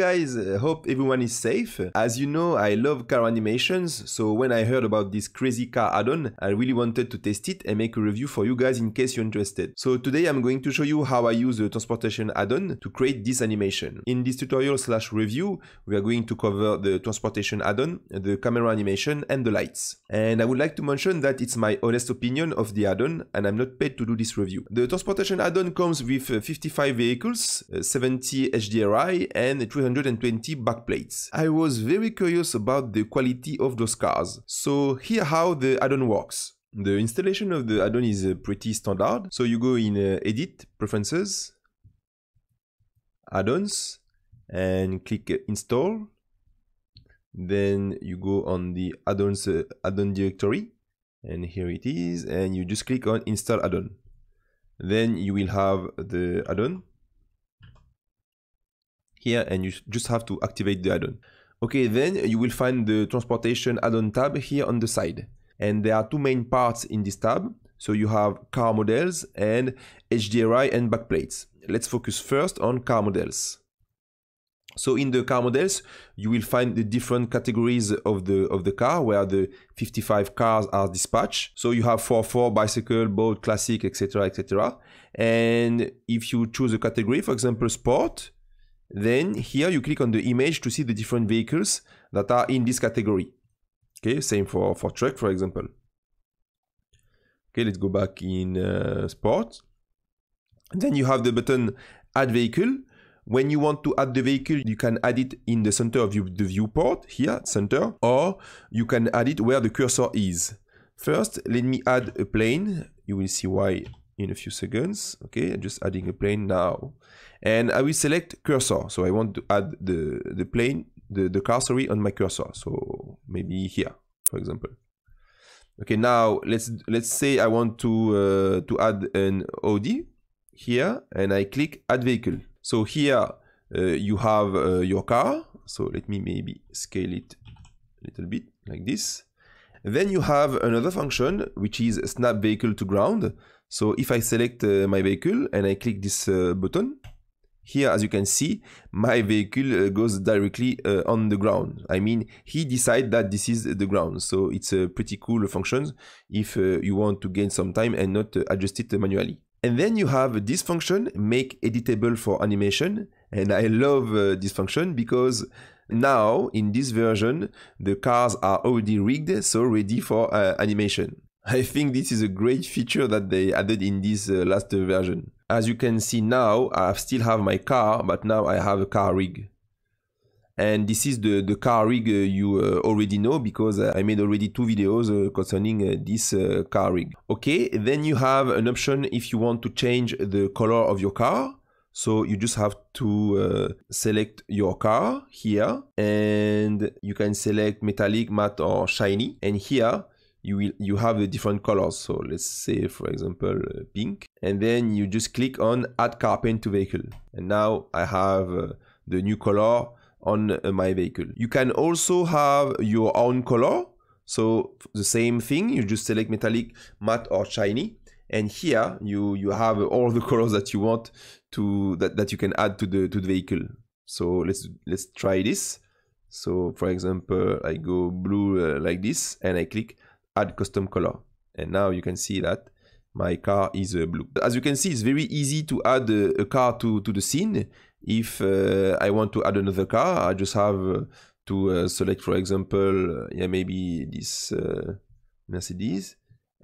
guys, uh, hope everyone is safe. As you know, I love car animations, so when I heard about this crazy car add-on, I really wanted to test it and make a review for you guys in case you're interested. So today I'm going to show you how I use the transportation add-on to create this animation. In this tutorial slash review, we are going to cover the transportation add-on, the camera animation and the lights. And I would like to mention that it's my honest opinion of the add-on and I'm not paid to do this review. The transportation add-on comes with uh, 55 vehicles, uh, 70 HDRI and 300 120 backplates. I was very curious about the quality of those cars, so here how the add-on works. The installation of the add-on is uh, pretty standard, so you go in uh, Edit, Preferences, Add-ons, and click uh, Install. Then you go on the add-ons uh, add-on directory, and here it is, and you just click on Install Add-on. Then you will have the add-on here and you just have to activate the add-on. Okay, then you will find the transportation add-on tab here on the side. And there are two main parts in this tab. So you have car models and HDRI and backplates. Let's focus first on car models. So in the car models, you will find the different categories of the of the car where the 55 cars are dispatched. So you have 4-4, bicycle, boat, classic, etc., etc. And if you choose a category, for example, sport, then here you click on the image to see the different vehicles that are in this category. Okay, same for, for truck, for example. Okay, let's go back in uh, sport. Then you have the button add vehicle. When you want to add the vehicle, you can add it in the center of the viewport here, center, or you can add it where the cursor is. First, let me add a plane. You will see why in a few seconds. Okay, I'm just adding a plane now. And I will select cursor. So I want to add the, the plane, the, the cursor, on my cursor. So maybe here, for example. Okay, now let's let's say I want to uh, to add an OD here, and I click Add Vehicle. So here uh, you have uh, your car. So let me maybe scale it a little bit like this. Then you have another function which is snap vehicle to ground. So if I select uh, my vehicle and I click this uh, button, here as you can see, my vehicle uh, goes directly uh, on the ground. I mean, he decides that this is the ground. So it's a pretty cool function if uh, you want to gain some time and not uh, adjust it manually. And then you have this function, make editable for animation. And I love this function because now in this version, the cars are already rigged, so ready for animation. I think this is a great feature that they added in this uh, last version. As you can see now, I still have my car, but now I have a car rig. And this is the, the car rig uh, you uh, already know because uh, I made already two videos uh, concerning uh, this car rig. Okay, then you have an option if you want to change the color of your car. So you just have to uh, select your car here and you can select metallic, matte or shiny. And here you will you have the different colors so let's say for example uh, pink and then you just click on add Car Paint to vehicle and now i have uh, the new color on uh, my vehicle you can also have your own color so the same thing you just select metallic matte or shiny and here you you have all the colors that you want to that, that you can add to the to the vehicle so let's let's try this so for example i go blue uh, like this and i click add custom color. And now you can see that my car is uh, blue. As you can see, it's very easy to add a, a car to, to the scene. If uh, I want to add another car, I just have uh, to uh, select, for example, uh, yeah, maybe this Mercedes.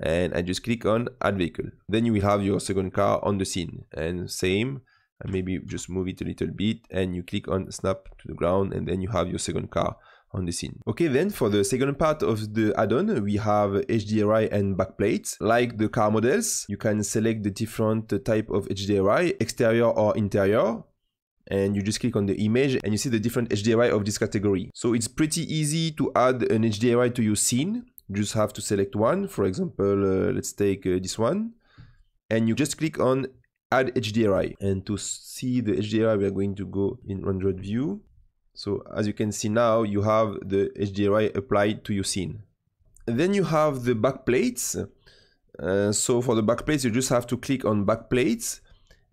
And I just click on add vehicle. Then you will have your second car on the scene. And same, maybe just move it a little bit and you click on snap to the ground and then you have your second car on the scene. Okay, then for the second part of the add-on, we have HDRI and backplates. Like the car models, you can select the different type of HDRI, exterior or interior, and you just click on the image and you see the different HDRI of this category. So it's pretty easy to add an HDRI to your scene. You just have to select one. For example, uh, let's take uh, this one. And you just click on add HDRI. And to see the HDRI, we are going to go in Render view. So as you can see now, you have the HDRI applied to your scene. Then you have the backplates. Uh, so for the backplates, you just have to click on backplates.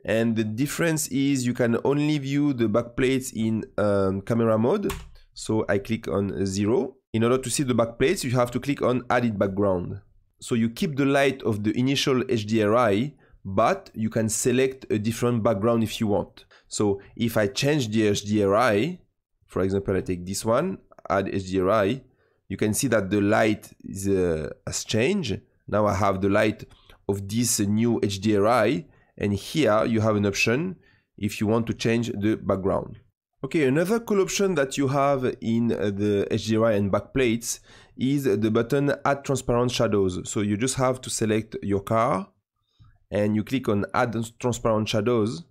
And the difference is you can only view the backplates in um, camera mode. So I click on zero. In order to see the backplates, you have to click on added background. So you keep the light of the initial HDRI, but you can select a different background if you want. So if I change the HDRI, for example, I take this one, add HDRI. You can see that the light is, uh, has changed. Now I have the light of this new HDRI. And here you have an option if you want to change the background. Okay, another cool option that you have in uh, the HDRI and backplates is the button add transparent shadows. So you just have to select your car and you click on add transparent shadows.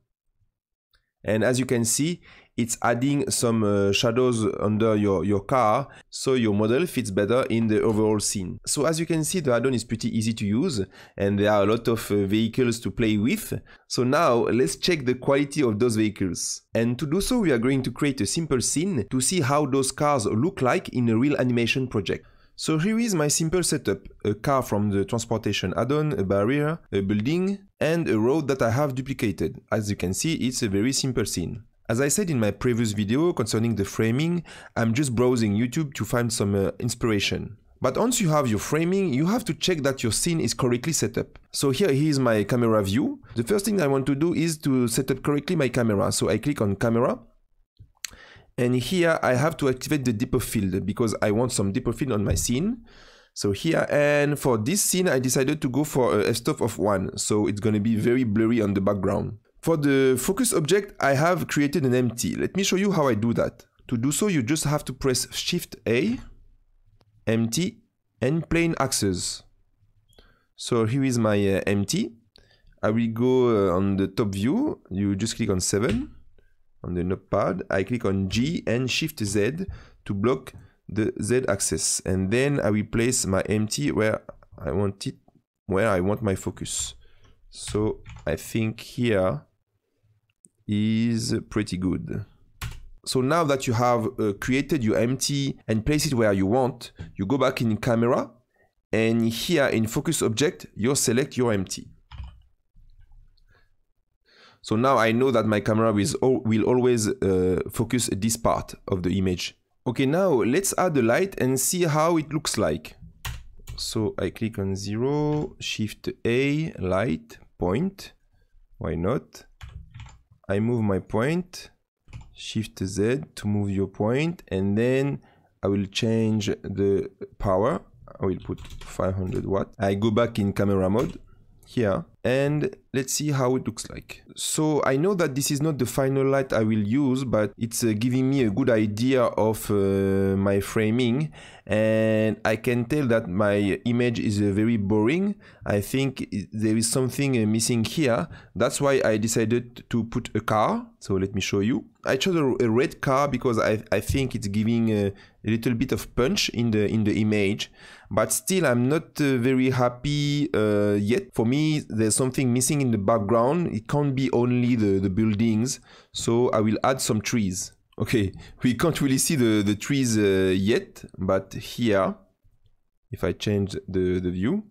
And as you can see, it's adding some uh, shadows under your, your car, so your model fits better in the overall scene. So as you can see, the add-on is pretty easy to use, and there are a lot of uh, vehicles to play with. So now, let's check the quality of those vehicles. And to do so, we are going to create a simple scene to see how those cars look like in a real animation project. So here is my simple setup, a car from the transportation add-on, a barrier, a building, and a road that I have duplicated. As you can see, it's a very simple scene. As I said in my previous video concerning the framing, I'm just browsing YouTube to find some uh, inspiration. But once you have your framing, you have to check that your scene is correctly set up. So here is my camera view. The first thing I want to do is to set up correctly my camera. So I click on camera. And here I have to activate the depth of field because I want some depth of field on my scene. So here and for this scene, I decided to go for a f-stop of 1. So it's going to be very blurry on the background. For the focus object, I have created an empty. Let me show you how I do that. To do so, you just have to press Shift A, empty, and plane axes. So here is my uh, empty. I will go uh, on the top view. You just click on 7 on the notepad. I click on G and Shift Z to block the Z axis. And then I will place my empty where I want it, where I want my focus. So I think here is pretty good. So now that you have uh, created your empty and place it where you want, you go back in camera and here in focus object, you select your empty. So now I know that my camera will always uh, focus this part of the image. Okay, now let's add the light and see how it looks like. So I click on zero, shift A, light, point, why not? I move my point, shift Z to move your point, and then I will change the power. I will put 500 watt. I go back in camera mode here and let's see how it looks like. So I know that this is not the final light I will use, but it's uh, giving me a good idea of uh, my framing and I can tell that my image is uh, very boring. I think there is something uh, missing here. That's why I decided to put a car. So let me show you. I chose a, a red car because I, I think it's giving a little bit of punch in the in the image, but still I'm not uh, very happy uh, yet. For me, there's there's something missing in the background. It can't be only the, the buildings. So I will add some trees. Okay, we can't really see the, the trees uh, yet, but here, if I change the, the view,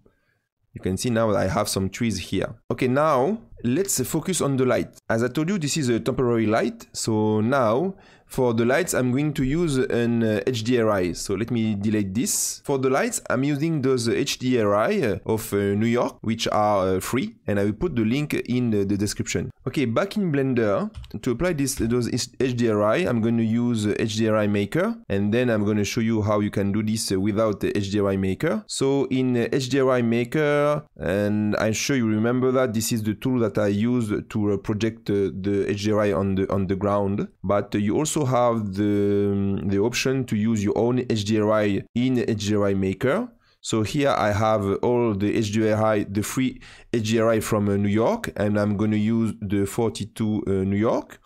you can see now I have some trees here. Okay, now let's focus on the light. As I told you, this is a temporary light. So now for the lights, I'm going to use an uh, HDRI. So let me delete this. For the lights, I'm using those HDRI uh, of uh, New York, which are uh, free, and I will put the link in the, the, description. Okay, back in Blender, to apply this those HDRI, I'm going to use HDRI Maker, and then I'm going to show you how you can do this uh, without the HDRI Maker. So in HDRI uh, Maker, and I'm sure you remember that this is the tool that I used to project the HDRI on the on the ground, but you also have the, um, the option to use your own HDRI in HDRI Maker. So here I have all the HDRI, the free HDRI from uh, New York, and I'm going to use the 42 uh, New York.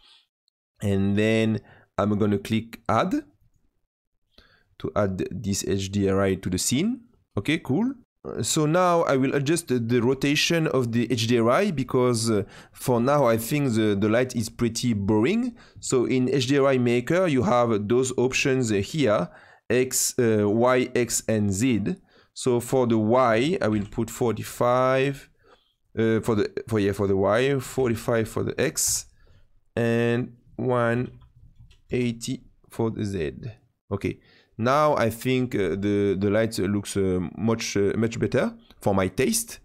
And then I'm going to click add to add this HDRI to the scene. Okay, cool so now I will adjust the rotation of the HDRI because uh, for now I think the, the light is pretty boring. So in HDRI Maker you have those options here, X, uh, Y, X and Z. So for the Y I will put 45 uh, for the for yeah for the Y, 45 for the X and 180 for the Z. Okay. Now I think uh, the the light uh, looks uh, much much better for my taste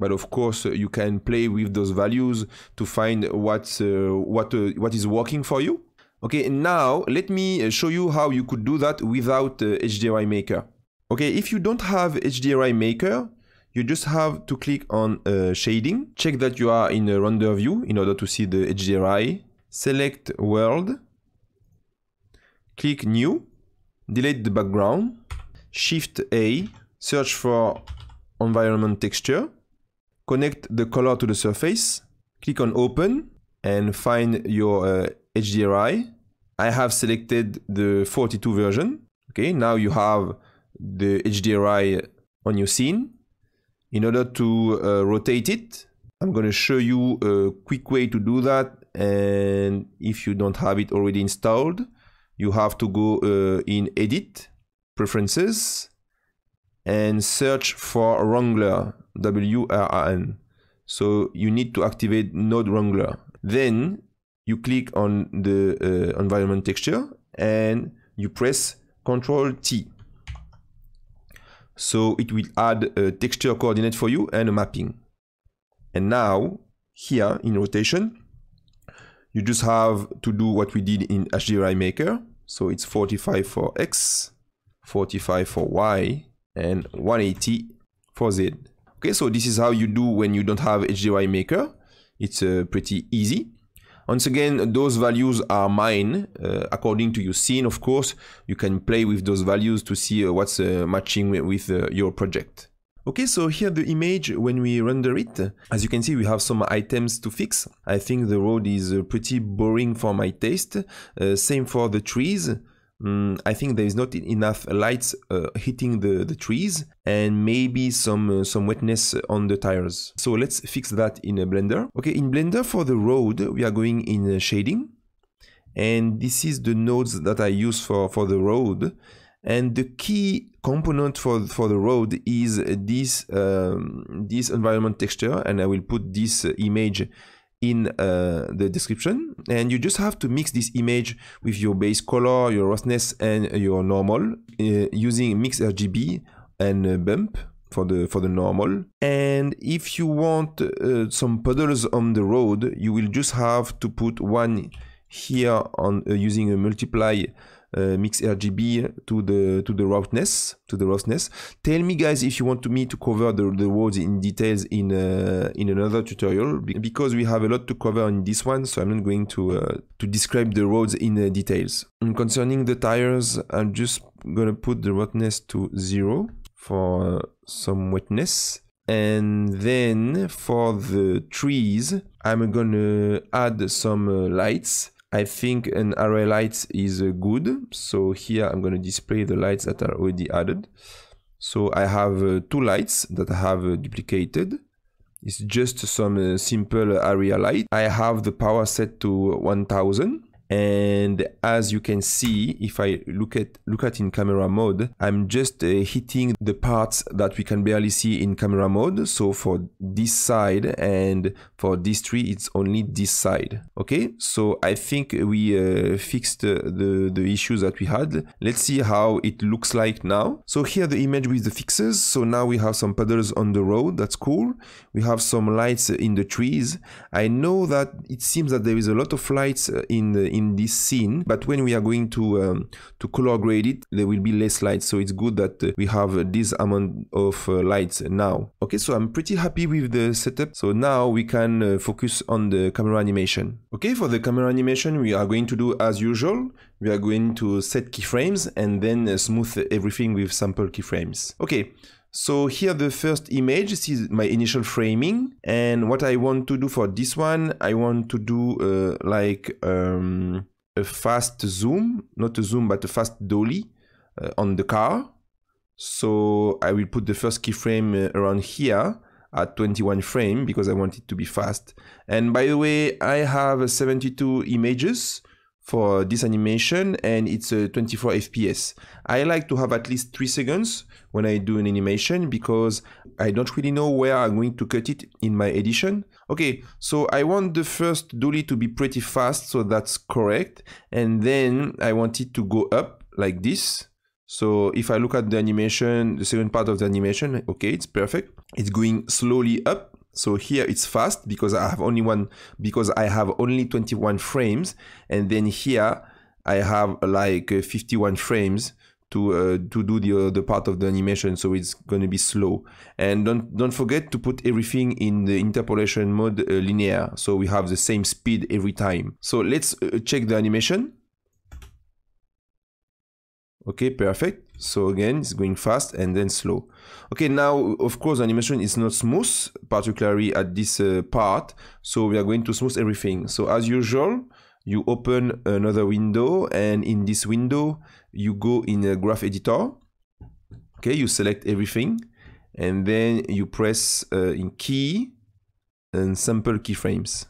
but of course you can play with those values to find what uh, what uh, what is working for you okay now let me show you how you could do that without uh, HDRI maker okay if you don't have HDRI maker you just have to click on shading check that you are in a render view in order to see the HDRI select world click new delete the background, Shift A, search for environment texture, connect the color to the surface, click on open and find your uh, HDRI. I have selected the 42 version. Okay, now you have the HDRI on your scene. In order to uh, rotate it, I'm going to show you a quick way to do that. And if you don't have it already installed, you have to go uh, in edit preferences and search for wrangler w-r-a-n so you need to activate node wrangler then you click on the uh, environment texture and you press ctrl t so it will add a texture coordinate for you and a mapping and now here in rotation you just have to do what we did in HDRI Maker. So it's 45 for X, 45 for Y, and 180 for Z. Okay, so this is how you do when you don't have HDRI Maker. It's uh, pretty easy. Once again, those values are mine uh, according to your scene, of course. You can play with those values to see uh, what's uh, matching with uh, your project. Okay, so here the image, when we render it, as you can see, we have some items to fix. I think the road is uh, pretty boring for my taste. Uh, same for the trees. Mm, I think there is not enough lights uh, hitting the, the trees and maybe some uh, some wetness on the tires. So let's fix that in a Blender. Okay, in Blender for the road, we are going in uh, shading. And this is the nodes that I use for, for the road. And the key component for, for the road is this, um, this environment texture. And I will put this image in uh, the description. And you just have to mix this image with your base color, your roughness, and your normal uh, using mix RGB and uh, bump for the for the normal and if you want uh, some puddles on the road you will just have to put one here on uh, using a multiply uh, mix RGB to the to the roughness to the roughness. Tell me guys if you want me to cover the, the words in details in uh, in another tutorial because we have a lot to cover in this one. So I'm not going to uh, to describe the roads in uh, details. And concerning the tires, I'm just gonna put the roughness to zero for uh, some wetness. And then for the trees, I'm gonna add some uh, lights I think an array lights is uh, good. So here I'm going to display the lights that are already added. So I have uh, two lights that I have uh, duplicated. It's just some simple area light. I have the power set to 1000 and as you can see if i look at look at in camera mode i'm just uh, hitting the parts that we can barely see in camera mode so for this side and for this tree it's only this side okay so i think we uh, fixed uh, the the issues that we had let's see how it looks like now so here the image with the fixes so now we have some puddles on the road that's cool we have some lights in the trees i know that it seems that there is a lot of lights uh, in the in this scene but when we are going to um, to color grade it there will be less light so it's good that uh, we have uh, this amount of uh, lights now okay so i'm pretty happy with the setup so now we can focus on the camera animation okay for the camera animation we are going to do as usual we are going to set keyframes and then smooth everything with sample keyframes okay so here the first image, this is my initial framing. And what I want to do for this one, I want to do uh, like um, a fast zoom, not a zoom, but a fast dolly uh, on the car. So I will put the first keyframe uh, around here at 21 frame because I want it to be fast. And by the way, I have 72 images for this animation and it's a 24 FPS. I like to have at least 3 seconds when I do an animation because I don't really know where I'm going to cut it in my edition. Okay, so I want the first dolly to be pretty fast, so that's correct. And then I want it to go up like this. So if I look at the animation, the second part of the animation, okay, it's perfect. It's going slowly up so here it's fast because I have only one, because I have only 21 frames. And then here I have uh, like uh, 51 frames to uh, to do the uh, the part of the animation so it's going to be slow and don't don't forget to put everything in the interpolation mode uh, linear so we have the same speed every time so let's uh, check the animation okay perfect so again it's going fast and then slow okay now of course animation is not smooth particularly at this uh, part so we are going to smooth everything so as usual you open another window and in this window you go in a graph editor okay you select everything and then you press uh, in key and sample keyframes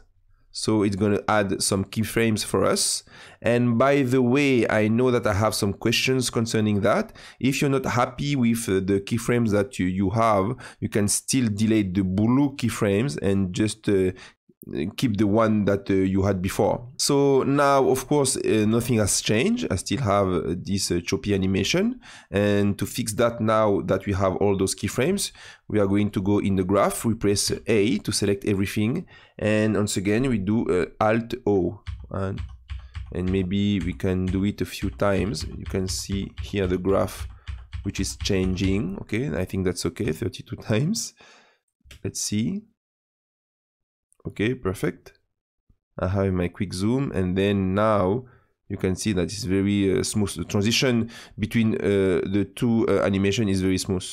so it's going to add some keyframes for us. And by the way, I know that I have some questions concerning that. If you're not happy with uh, the keyframes that you, you have, you can still delete the blue keyframes and just uh, keep the one that uh, you had before. So now, of course, uh, nothing has changed. I still have uh, this uh, choppy animation. And to fix that now that we have all those keyframes, we are going to go in the graph. We press A to select everything. And once again, we do uh, Alt-O. And, and maybe we can do it a few times. You can see here the graph, which is changing. Okay, I think that's okay, 32 times. Let's see okay perfect I have my quick zoom and then now you can see that it's very uh, smooth the transition between uh, the two uh, animation is very smooth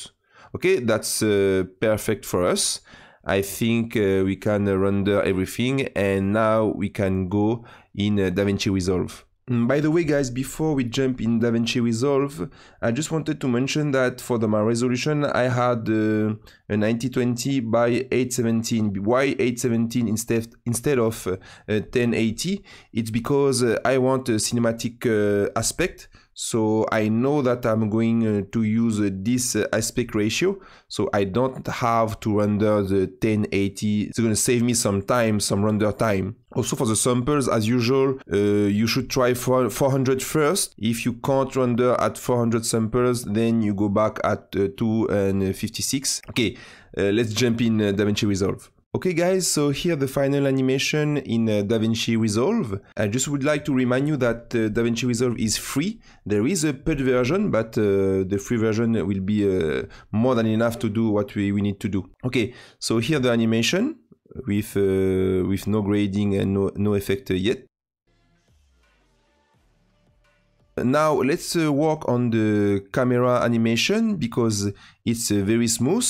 okay that's uh, perfect for us I think uh, we can render everything and now we can go in uh, DaVinci Resolve Mm, by the way, guys, before we jump in DaVinci Resolve, I just wanted to mention that for the, my resolution, I had uh, a 9020 by 817. Why 817 instead instead of uh, 1080? It's because uh, I want a cinematic uh, aspect. So I know that I'm going uh, to use uh, this uh, aspect ratio. So I don't have to render the 1080. It's going to save me some time, some render time. Also for the samples, as usual, uh, you should try for 400 first. If you can't render at 400 samples, then you go back at uh, Okay, uh, let's jump in DaVinci Resolve. Okay guys, so here the final animation in uh, DaVinci Resolve. I just would like to remind you that uh, DaVinci Resolve is free. There is a paid version, but uh, the free version will be uh, more than enough to do what we, we need to do. Okay, so here the animation with, uh, with no grading and no, no effect yet. Now let's uh, work on the camera animation because it's very smooth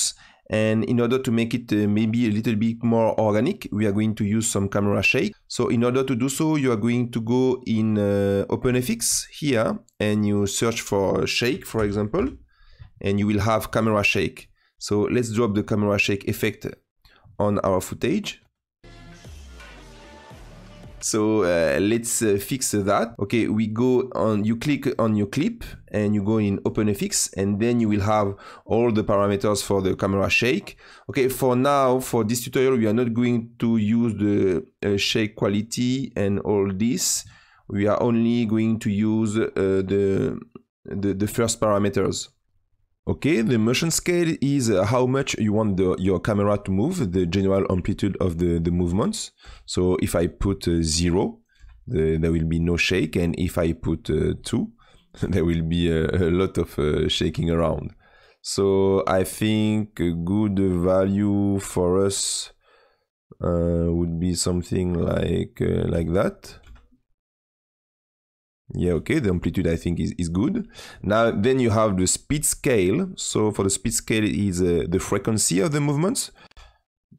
and in order to make it uh, maybe a little bit more organic, we are going to use some camera shake. So in order to do so, you are going to go in uh, OpenFX here and you search for shake, for example, and you will have camera shake. So let's drop the camera shake effect on our footage. So uh, let's uh, fix that. Okay, we go on, you click on your clip and you go in OpenFX and then you will have all the parameters for the camera shake. Okay, for now, for this tutorial, we are not going to use the uh, shake quality and all this. We are only going to use uh, the, the, the first parameters. Okay, the motion scale is how much you want the, your camera to move, the general amplitude of the, the movements. So if I put uh, zero, the, there will be no shake. And if I put uh, two, there will be a, a lot of uh, shaking around. So I think a good value for us would be something like like that yeah okay the amplitude i think is, is good now then you have the speed scale so for the speed scale is uh, the frequency of the movements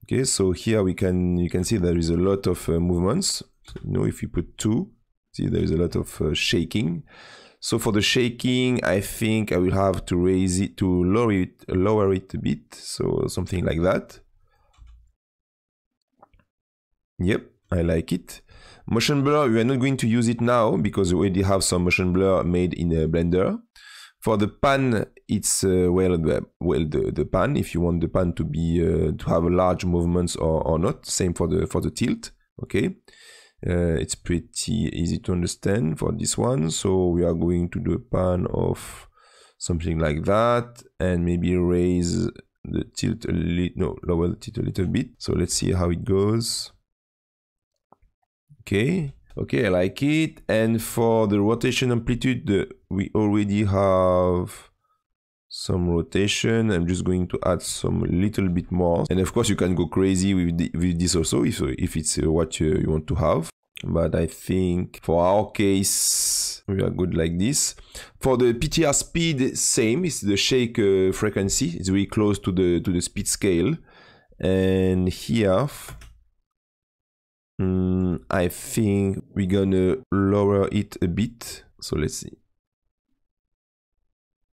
okay so here we can you can see there is a lot of uh, movements so, you know if you put two see there is a lot of uh, shaking so for the shaking i think i will have to raise it to lower it lower it a bit so something like that yep i like it Motion blur, we are not going to use it now because we already have some motion blur made in Blender. For the pan, it's uh, well, the, well the, the pan. If you want the pan to be uh, to have large movements or, or not, same for the for the tilt. Okay, uh, it's pretty easy to understand for this one. So we are going to do a pan of something like that, and maybe raise the tilt a little, no, lower the tilt a little bit. So let's see how it goes. Okay, okay, I like it. And for the rotation amplitude, we already have some rotation. I'm just going to add some little bit more. And of course, you can go crazy with, the, with this also if, if it's uh, what you, you want to have. But I think for our case, we are good like this. For the PTR speed, same. It's the shake uh, frequency. It's very close to the to the speed scale. And here, Mm, I think we're gonna lower it a bit. So let's see.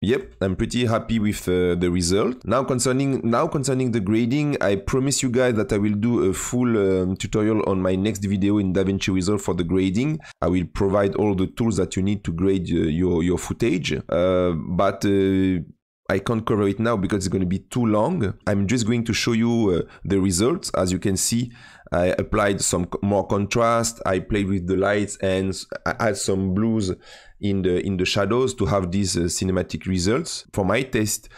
Yep, I'm pretty happy with uh, the result. Now concerning now concerning the grading, I promise you guys that I will do a full um, tutorial on my next video in DaVinci Resolve for the grading. I will provide all the tools that you need to grade uh, your your footage. Uh, but uh, I can't cover it now because it's going to be too long. I'm just going to show you uh, the results. As you can see, I applied some more contrast. I played with the lights and I add some blues in the in the shadows to have these uh, cinematic results. For my taste,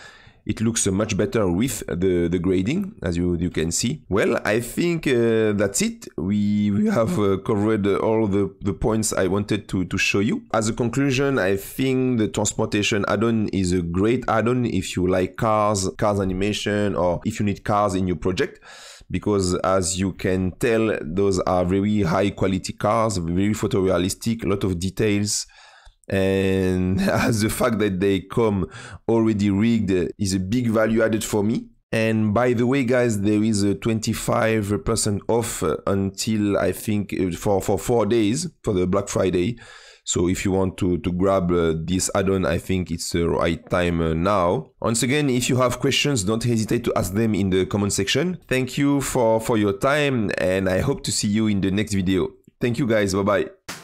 it looks uh, much better with the, the grading, as you you can see. Well, I think uh, that's it. We we have uh, covered all the, the points I wanted to, to show you. As a conclusion, I think the transportation add-on is a great add-on if you like cars, cars animation, or if you need cars in your project because as you can tell, those are very high quality cars, very photorealistic, a lot of details. And as the fact that they come already rigged is a big value added for me. And by the way, guys, there is a 25% off uh, until I think uh, for, for four days for the Black Friday. So if you want to, to grab uh, this add-on, I think it's the right time uh, now. Once again, if you have questions, don't hesitate to ask them in the comment section. Thank you for, for your time and I hope to see you in the next video. Thank you guys. Bye-bye.